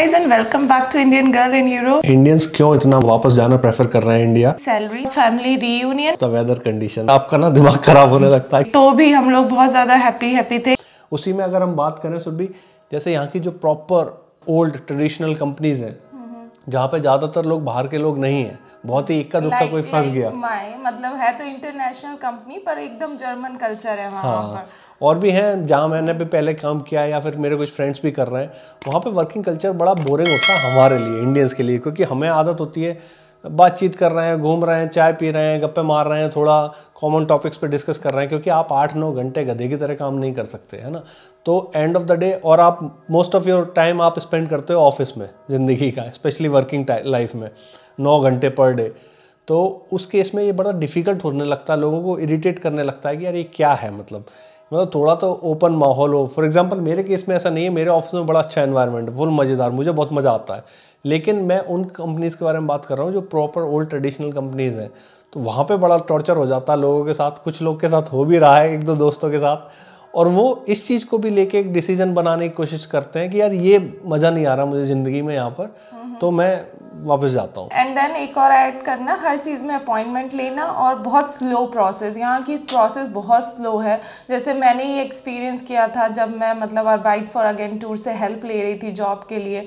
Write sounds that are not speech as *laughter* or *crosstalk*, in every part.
Guys and welcome back to Indian girl in Europe Indians क्यों इतना वापस जाना प्रेफर कर रहे हैं India salary family reunion the weather condition आपका ना दिमाग खराब होने लगता है तो भी हम लोग बहुत ज्यादा हैप्पी हैप्पी थे उसी में अगर हम बात करें सुरभि जैसे यहाँ की जो प्रॉपर ओल्ड ट्रेडिशनल कंपनीज हैं जहाँ पे ज़्यादातर लोग बाहर के लोग नहीं है बहुत ही इक्का दुक्का like, कोई फंस like गया मतलब है तो इंटरनेशनल कंपनी पर एकदम जर्मन कल्चर है वहाँ हाँ, पर और भी हैं जहाँ मैंने भी पहले काम किया है या फिर मेरे कुछ फ्रेंड्स भी कर रहे हैं वहाँ पे वर्किंग कल्चर बड़ा बोरिंग होता है हमारे लिए इंडियंस के लिए क्योंकि हमें आदत होती है बातचीत कर रहे हैं घूम रहे हैं चाय पी रहे हैं गप्पे मार रहे हैं थोड़ा कॉमन टॉपिक्स पे डिस्कस कर रहे हैं क्योंकि आप आठ नौ घंटे गधे की तरह काम नहीं कर सकते है ना तो एंड ऑफ द डे और आप मोस्ट ऑफ योर टाइम आप स्पेंड करते हो ऑफिस में ज़िंदगी का स्पेशली वर्किंग लाइफ में नौ घंटे पर डे तो उस केस में ये बड़ा डिफ़िकल्ट होने लगता है लोगों को इरीटेट करने लगता है कि यार ये क्या है मतलब मतलब थोड़ा तो ओपन माहौल हो फॉर एग्जाम्पल मेरे केस में ऐसा नहीं है मेरे ऑफिस में बड़ा अच्छा एनवायरनमेंट फुल मज़ेदार मुझे बहुत मज़ा आता है लेकिन मैं उन कंपनीज़ के बारे में बात कर रहा हूँ जो प्रॉपर ओल्ड ट्रेडिशनल कंपनीज़ हैं तो वहाँ पे बड़ा टॉर्चर हो जाता है लोगों के साथ कुछ लोग के साथ हो भी रहा है एक दो दोस्तों के साथ और वो इस चीज़ को भी लेके एक डिसीजन बनाने की कोशिश करते हैं कि यार ये मज़ा नहीं आ रहा मुझे ज़िंदगी में यहाँ पर हम्म, हम्म। तो मैं वापस जाता हूँ एंड देन एक और ऐड करना हर चीज़ में अपॉइंटमेंट लेना और बहुत स्लो प्रोसेस यहाँ की प्रोसेस बहुत स्लो है जैसे मैंने ये एक्सपीरियंस किया था जब मैं मतलब अर्बाइट फॉर अगेन टूर से हेल्प ले रही थी जॉब के लिए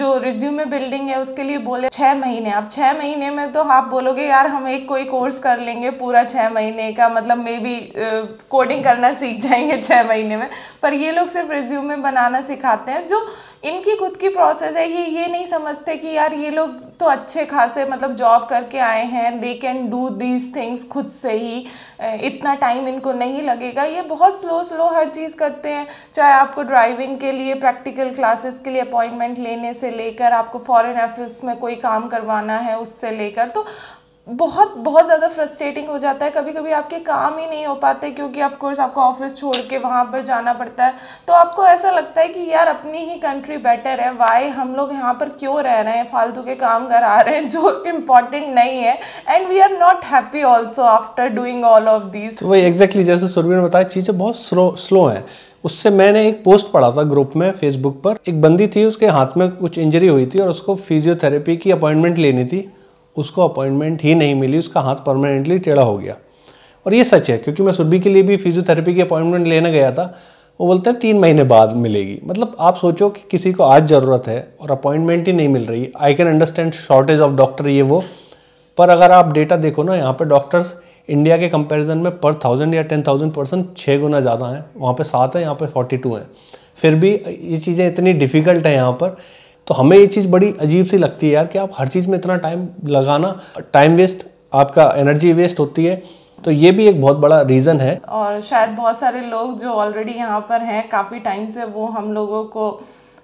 जो रिज्यूमे बिल्डिंग है उसके लिए बोले छः महीने आप छः महीने में तो आप बोलोगे यार हम एक कोई कोर्स कर लेंगे पूरा छः महीने का मतलब मे बी कोडिंग करना सीख जाएंगे छः महीने में पर ये लोग सिर्फ रिज्यूमे बनाना सिखाते हैं जो इनकी खुद की प्रोसेस है ये ये नहीं समझते कि यार ये लोग लोग तो अच्छे खासे मतलब जॉब करके आए हैं they can do these things खुद से ही इतना टाइम इनको नहीं लगेगा ये बहुत स्लो स्लो हर चीज़ करते हैं चाहे आपको ड्राइविंग के लिए प्रैक्टिकल क्लासेस के लिए अपॉइंटमेंट लेने से लेकर आपको फॉरेन ऑफिस में कोई काम करवाना है उससे लेकर तो बहुत बहुत ज़्यादा फ्रस्ट्रेटिंग हो जाता है कभी कभी आपके काम ही नहीं हो पाते क्योंकि ऑफकोर्स आपको ऑफिस छोड़ के वहाँ पर जाना पड़ता है तो आपको ऐसा लगता है कि यार अपनी ही कंट्री बेटर है वाई हम लोग यहाँ पर क्यों रह रहे हैं फालतू के काम करा रहे हैं जो इम्पोर्टेंट नहीं है and we are not happy also after doing all of these वही एग्जैक्टली जैसे सुरवीर ने बताया चीज़ें बहुत स्लो स्लो हैं उससे मैंने एक पोस्ट पढ़ा था ग्रुप में फेसबुक पर एक बंदी थी उसके हाथ में कुछ इंजरी हुई थी और उसको फिजियोथेरेपी की अपॉइंटमेंट लेनी थी उसको अपॉइंटमेंट ही नहीं मिली उसका हाथ परमानेंटली टेढ़ा हो गया और ये सच है क्योंकि मैं सुरभि के लिए भी फिजियोथेरेपी की अपॉइंटमेंट लेने गया था वो बोलते हैं तीन महीने बाद मिलेगी मतलब आप सोचो कि किसी को आज ज़रूरत है और अपॉइंटमेंट ही नहीं मिल रही I can understand shortage of doctor ये वो पर अगर आप डेटा देखो ना यहाँ पर डॉक्टर्स इंडिया के कंपैरिजन में पर थाउजेंड या टेन थाउजेंड परसेंट छः गुना ज़्यादा हैं वहाँ पे सात हैं यहाँ पे फोर्टी टू हैं फिर भी ये चीज़ें इतनी डिफ़िकल्ट है यहाँ पर तो हमें ये चीज़ बड़ी अजीब सी लगती है यार कि आप हर चीज़ में इतना टाइम लगाना टाइम वेस्ट आपका एनर्जी वेस्ट होती है तो ये भी एक बहुत बड़ा रीज़न है और शायद बहुत सारे लोग जो ऑलरेडी यहाँ पर हैं काफ़ी टाइम से वो हम लोगों को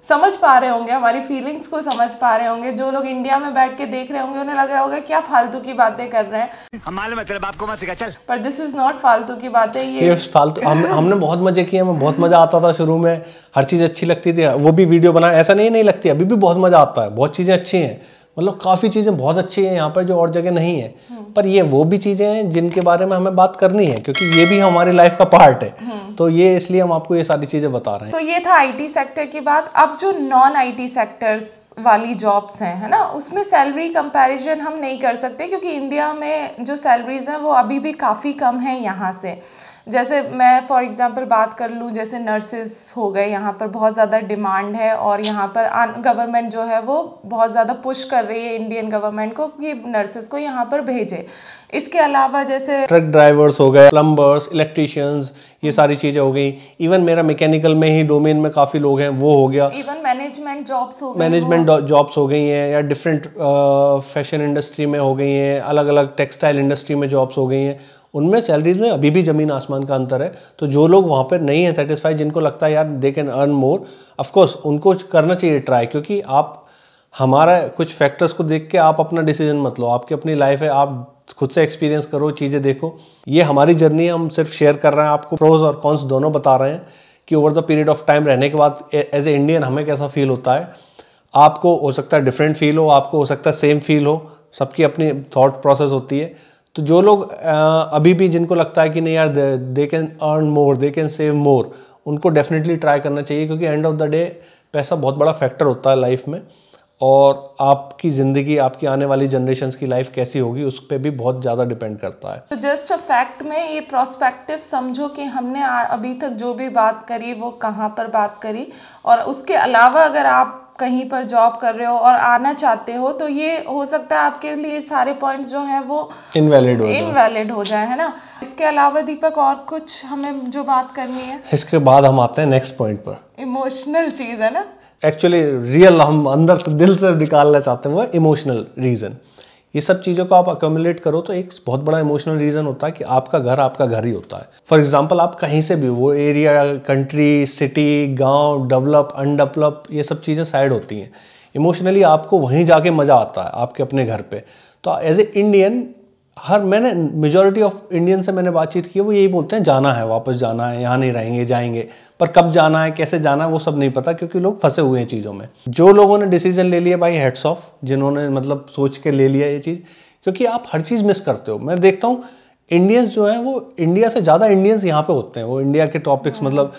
समझ पा रहे होंगे हमारी फीलिंग्स को समझ पा रहे होंगे जो लोग इंडिया में बैठ के देख रहे होंगे उन्हें लग रहा होगा क्या फालतू की बातें कर रहे हैं हमारे मतलब आपको मत चल पर दिस इज नॉट फालतू की बातें ये फालतू हम हमने बहुत मजे किए हमें बहुत मजा आता था शुरू में हर चीज़ अच्छी लगती थी वो भी वीडियो बना ऐसा नहीं नहीं लगती अभी भी बहुत मजा आता है बहुत चीज़ें अच्छी हैं मतलब काफ़ी चीज़ें बहुत अच्छी हैं यहाँ पर जो और जगह नहीं है हम्म। पर ये वो भी चीज़ें हैं जिनके बारे में हमें बात करनी है क्योंकि ये भी हमारी लाइफ का पार्ट है हम्म। तो ये इसलिए हम आपको ये सारी चीज़ें बता रहे हैं तो ये था आईटी सेक्टर की बात अब जो नॉन आईटी सेक्टर्स वाली जॉब्स हैं है ना उसमें सैलरी कंपैरिजन हम नहीं कर सकते क्योंकि इंडिया में जो सैलरीज हैं वो अभी भी काफ़ी कम हैं यहाँ से जैसे मैं फॉर एग्ज़ाम्पल बात कर लूँ जैसे नर्सेस हो गए यहाँ पर बहुत ज़्यादा डिमांड है और यहाँ पर गवर्नमेंट जो है वो बहुत ज़्यादा पुश कर रही है इंडियन गवर्नमेंट को कि नर्सेस को यहाँ पर भेजे इसके अलावा जैसे ट्रक ड्राइवर्स हो गए प्लम्बर्स इलेक्ट्रीशियंस ये सारी चीज़ें हो गई इवन मेरा मैकेनिकल में ही डोमेन में काफ़ी लोग हैं वो हो गया इवन मैनेजमेंट जॉब्स हो मैनेजमेंट जॉब्स हो गई हैं या डिफरेंट फैशन इंडस्ट्री में हो गई हैं अलग अलग टेक्सटाइल इंडस्ट्री में जॉब्स हो गई हैं उनमें सैलरीज में अभी भी ज़मीन आसमान का अंतर है तो जो लोग वहाँ पर नहीं है सेटिस्फाई जिनको लगता है यार they can earn more of course उनको करना चाहिए ट्राई क्योंकि आप हमारा कुछ फैक्टर्स को देख के आप अपना डिसीजन मत लो आपकी अपनी लाइफ है आप खुद से एक्सपीरियंस करो चीज़ें देखो ये हमारी जर्नी है हम सिर्फ शेयर कर रहे हैं आपको प्रोज और कॉन्स दोनों बता रहे हैं कि over the period of time रहने के बाद एज ए इंडियन हमें कैसा फील होता है आपको हो सकता है डिफरेंट फील हो आपको हो सकता है सेम फील हो सबकी अपनी थॉट प्रोसेस होती है तो जो लोग अभी भी जिनको लगता है कि नहीं यार they can earn more they can save more उनको डेफिनेटली ट्राई करना चाहिए क्योंकि एंड ऑफ द डे पैसा बहुत बड़ा फैक्टर होता है लाइफ में और आपकी ज़िंदगी आपकी आने वाली जनरेशन की लाइफ कैसी होगी उस पर भी बहुत ज़्यादा डिपेंड करता है तो जस्ट अ फैक्ट में ये प्रोस्पेक्टिव समझो कि हमने अभी तक जो भी बात करी वो कहाँ पर बात करी और उसके अलावा अगर आप कहीं पर जॉब कर रहे हो और आना चाहते हो तो ये हो सकता है आपके लिए सारे पॉइंट जो है वो इनवैलिड हो इनवैलिड हो जाए है ना इसके अलावा दीपक और कुछ हमें जो बात करनी है इसके बाद हम आते हैं नेक्स्ट पॉइंट पर इमोशनल चीज़ है ना एक्चुअली रियल हम अंदर से दिल से निकालना चाहते हैं वो इमोशनल रीज़न ये सब चीज़ों को आप अकोमुलेट करो तो एक बहुत बड़ा इमोशनल रीज़न होता है कि आपका घर आपका घर ही होता है फॉर एग्जाम्पल आप कहीं से भी वो एरिया कंट्री सिटी गाँव डेवलप अनडेवलप ये सब चीज़ें साइड होती हैं इमोशनली आपको वहीं जाके मज़ा आता है आपके अपने घर पर तो एज ए इंडियन हर मैंने मेजोरिटी ऑफ इंडियन से मैंने बातचीत की है वो यही बोलते हैं जाना है वापस जाना है यहाँ नहीं रहेंगे जाएंगे पर कब जाना है कैसे जाना है वो सब नहीं पता क्योंकि लोग फंसे हुए हैं चीज़ों में जो लोगों ने डिसीजन ले लिया भाई हेड्स ऑफ जिन्होंने मतलब सोच के ले लिया ये चीज़ क्योंकि आप हर चीज़ मिस करते हो मैं देखता हूँ इंडियंस जो हैं वो इंडिया से ज़्यादा इंडियंस यहाँ पे होते हैं वो इंडिया के टॉपिक्स हाँ। मतलब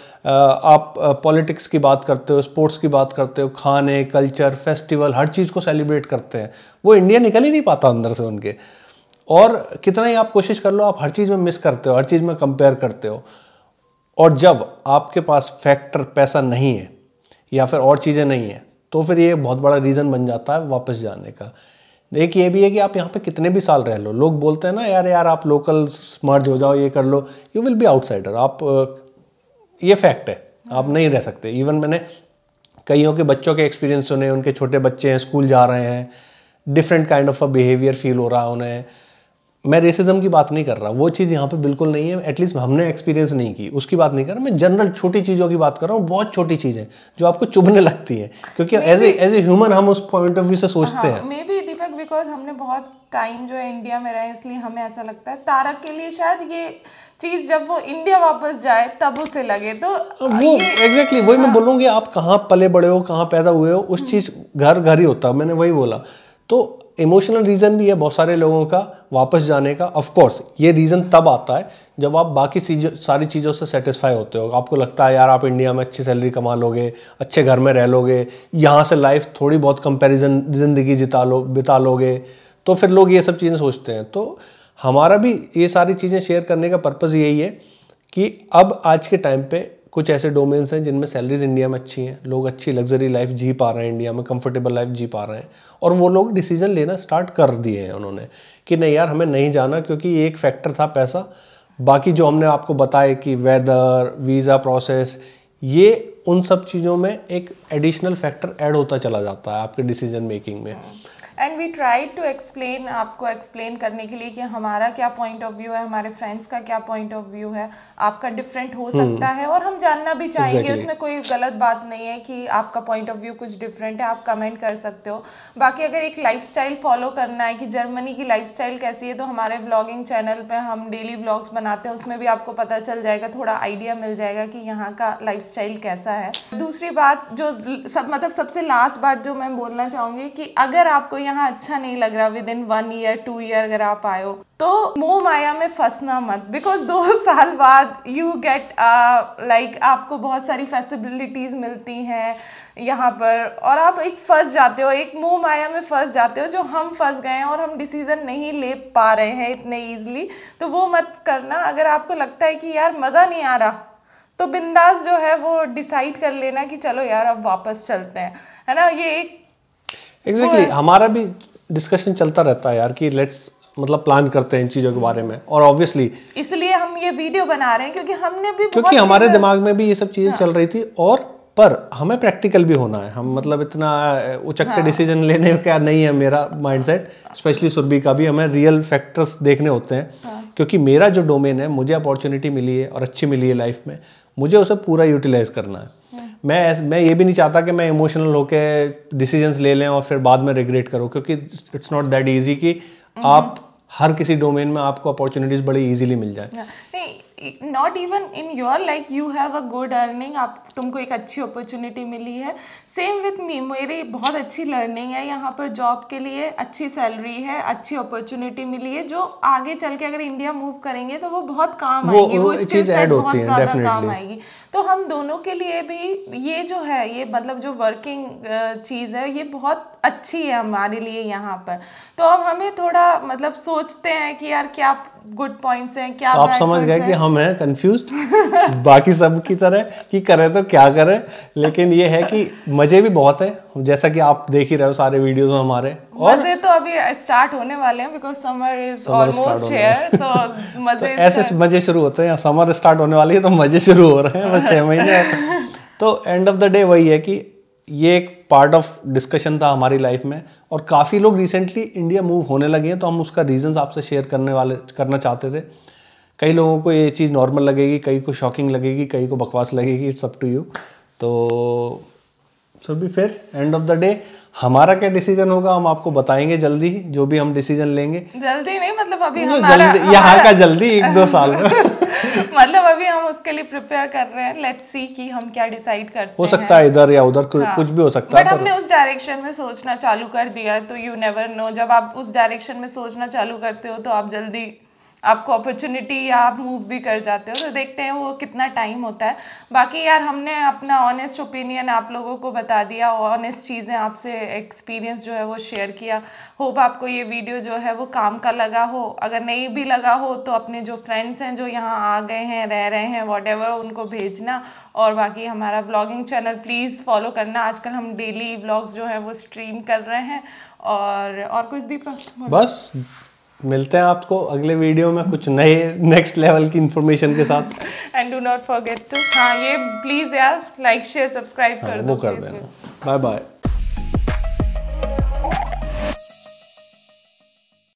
आप पॉलिटिक्स की बात करते हो स्पोर्ट्स की बात करते हो खाने कल्चर फेस्टिवल हर चीज़ को सेलिब्रेट करते हैं वो इंडिया निकल ही नहीं पाता अंदर से उनके और कितना ही आप कोशिश कर लो आप हर चीज़ में मिस करते हो हर चीज़ में कंपेयर करते हो और जब आपके पास फैक्टर पैसा नहीं है या फिर और चीज़ें नहीं हैं तो फिर ये बहुत बड़ा रीज़न बन जाता है वापस जाने का एक ये भी है कि आप यहाँ पे कितने भी साल रह लो लोग बोलते हैं ना यार यार आप लोकल मर्ज हो जाओ ये कर लो यू विल बी आउटसाइडर आप ये फैक्ट है आप नहीं रह सकते इवन मैंने कईयों के बच्चों के एक्सपीरियंस सुने उनके छोटे बच्चे हैं स्कूल जा रहे हैं different kind of a behaviour feel हो रहा है उन्हें मैं रेसिज्म की बात नहीं कर रहा वो चीज़ यहाँ पे बिल्कुल नहीं है एटलीस्ट हमने एक्सपीरियंस नहीं की उसकी बात नहीं कर रहा मैं जनरल छोटी चीज़ों की बात कर रहा हूँ बहुत छोटी चीज़ें जो आपको चुभने लगती है क्योंकि एज एज ए ह्यूमन हम उस पॉइंट ऑफ व्यू से सोचते हाँ, हैं मे बी दीपक बिकॉज हमने बहुत टाइम जो है इंडिया में रहे इसलिए हमें ऐसा लगता है तारक के लिए शायद ये चीज़ जब वो इंडिया वापस जाए तब उसे लगे तो वो एग्जैक्टली वही मैं हाँ। बोलूँगी आप कहाँ पले बड़े हो कहाँ पैदा हुए हो उस हम्म। चीज़ घर घर ही होता मैंने वही बोला तो इमोशनल रीज़न भी है बहुत सारे लोगों का वापस जाने का ऑफ कोर्स ये रीज़न तब आता है जब आप बाकी चीज़ों सारी चीज़ों से सेटिस्फाई होते हो आपको लगता है यार आप इंडिया में अच्छी सैलरी कमा लोगे अच्छे घर में रह लोगे यहाँ से लाइफ थोड़ी बहुत कंपेरिजन ज़िंदगी जिता लो बिता लोगे तो फिर लोग ये सब चीज़ें सोचते हैं तो हमारा भी ये सारी चीज़ें शेयर करने का पर्पज़ यही है कि अब आज के टाइम पर कुछ ऐसे डोमेन्स हैं जिनमें सैलरीज इंडिया में अच्छी हैं लोग अच्छी लग्जरी लाइफ जी पा रहे हैं इंडिया में कंफर्टेबल लाइफ जी पा रहे हैं और वो लोग डिसीजन लेना स्टार्ट कर दिए हैं उन्होंने कि नहीं यार हमें नहीं जाना क्योंकि ये एक फैक्टर था पैसा बाकी जो हमने आपको बताया कि वेदर वीज़ा प्रोसेस ये उन सब चीज़ों में एक एडिशनल फैक्टर ऐड होता चला जाता है आपके डिसीजन मेकिंग में and we try to explain आपको एक्सप्लेन करने के लिए कि हमारा क्या पॉइंट ऑफ व्यू है हमारे फ्रेंड्स का क्या पॉइंट ऑफ व्यू है आपका डिफरेंट हो हम्म। सकता है और हम जानना भी चाहेंगे exactly. उसमें कोई गलत बात नहीं है कि आपका पॉइंट ऑफ व्यू कुछ डिफरेंट है आप कमेंट कर सकते हो बाकी अगर एक लाइफ फॉलो करना है कि जर्मनी की लाइफ कैसी है तो हमारे ब्लॉगिंग चैनल पर हम डेली ब्लॉग्स बनाते हैं उसमें भी आपको पता चल जाएगा थोड़ा आइडिया मिल जाएगा कि यहाँ का लाइफ कैसा है दूसरी बात जो सब मतलब सबसे लास्ट बात जो मैं बोलना चाहूँगी कि अगर आपको यहाँ यहाँ अच्छा नहीं लग रहा within one year two year अगर आप आयो तो मोह माया में फंसना मत बिकॉज दो *laughs* साल बाद यू गेट लाइक आपको बहुत सारी फैसिलिटीज़ मिलती हैं यहाँ पर और आप एक फंस जाते हो एक मोह माया में फंस जाते हो जो हम फंस गए हैं और हम डिसीज़न नहीं ले पा रहे हैं इतने ईजिली तो वो मत करना अगर आपको लगता है कि यार मज़ा नहीं आ रहा तो बिंदास जो है वो डिसाइड कर लेना कि चलो यार अब वापस चलते हैं है ना ये एक एग्जैक्टली exactly, हमारा भी डिस्कशन चलता रहता है यार कि लेट्स मतलब प्लान करते हैं इन चीजों के हम्म। बारे में और ऑब्वियसली इसलिए हम ये वीडियो बना रहे हैं क्योंकि हमने भी क्योंकि हमारे दिमाग में भी ये सब चीजें हाँ। चल रही थी और पर हमें प्रैक्टिकल भी होना है हम हम्म। मतलब इतना के डिसीजन हाँ। लेने का नहीं है मेरा माइंडसेट स्पेशली सुरभि का भी हमें रियल फैक्टर्स देखने होते हैं हाँ। क्योंकि मेरा जो डोमेन है मुझे अपॉर्चुनिटी मिली है और अच्छी मिली है लाइफ में मुझे उसे पूरा यूटिलाइज करना है मैं मैं ये भी नहीं चाहता कि मैं इमोशनल होकर डिसीजंस ले लें और फिर बाद में रिग्रेट करो क्योंकि इट्स नॉट दैट ईजी कि mm-hmm. आप हर किसी डोमेन में आपको अपॉर्चुनिटीज़ बड़ी ईजीली मिल जाए नहीं not even in your like you have a good earning आप तुमको एक अच्छी अपॉर्चुनिटी मिली है सेम विथ मी मेरी बहुत अच्छी लर्निंग है यहाँ पर जॉब के लिए अच्छी सैलरी है अच्छी अपॉर्चुनिटी मिली है जो आगे चल के अगर इंडिया मूव करेंगे तो वो बहुत काम वो, आएगी वो स्किल सेट बहुत ज़्यादा काम आएगी तो हम दोनों के लिए भी ये जो है ये मतलब जो वर्किंग चीज़ है ये बहुत अच्छी है हमारे लिए यहाँ पर तो अब हमें थोड़ा मतलब सोचते हैं कि यार क्या गुड पॉइंट्स हैं क्या तो आप समझ गए कि हम हैं कंफ्यूज *laughs* बाकी सब की तरह कि करें तो क्या करें लेकिन ये है कि मजे भी बहुत है जैसा कि आप देख ही रहे हो सारे वीडियोस में हमारे और मजे तो अभी स्टार्ट होने वाले हैं because summer is almost here तो *laughs* मजे तो ऐसे मजे शुरू होते हैं समर स्टार्ट होने वाली है तो मजे शुरू हो रहे हैं बस छह महीने *laughs* तो एंड ऑफ द डे वही है कि ये एक पार्ट ऑफ डिस्कशन था हमारी लाइफ में और काफ़ी लोग रिसेंटली इंडिया मूव होने लगे हैं तो हम उसका रीजंस आपसे शेयर करने वाले करना चाहते थे कई लोगों को ये चीज़ नॉर्मल लगेगी कई को शॉकिंग लगेगी कई को बकवास लगेगी इट्स अप टू यू तो सो भी फिर एंड ऑफ द डे हमारा क्या डिसीजन होगा हम आपको बताएंगे जल्दी जो भी हम डिसीजन लेंगे जल्दी नहीं मतलब अभी मतलब हमारा, जल्दी यहाँ का जल्दी एक दो साल में *laughs* मतलब अभी हम उसके लिए प्रिपेयर कर रहे हैं लेट्स सी कि हम क्या डिसाइड करते हैं हो सकता है इधर या उधर हाँ। कुछ भी हो सकता है बट हमने उस डायरेक्शन में सोचना चालू कर दिया तो यू नेवर नो जब आप उस डायरेक्शन में सोचना चालू करते हो तो आप जल्दी आपको अपॉर्चुनिटी या आप मूव भी कर जाते हो तो देखते हैं वो कितना टाइम होता है बाकी यार हमने अपना ऑनेस्ट ओपिनियन आप लोगों को बता दिया ऑनेस्ट चीज़ें आपसे एक्सपीरियंस जो है वो शेयर किया होप आपको ये वीडियो जो है वो काम का लगा हो अगर नहीं भी लगा हो तो अपने जो फ्रेंड्स हैं जो यहाँ आ गए हैं रह रहे हैं वॉट उनको भेजना और बाकी हमारा ब्लॉगिंग चैनल प्लीज़ फॉलो करना आजकल हम डेली ब्लॉग्स जो है वो स्ट्रीम कर रहे हैं और और कुछ दीपक बस मिलते हैं आपको अगले वीडियो में कुछ नए नेक्स्ट लेवल की इन्फॉर्मेशन के साथ and do not forget to हाँ ये प्लीज़ यार लाइक शेयर सब्सक्राइब कर दो वो कर देना बाय बाय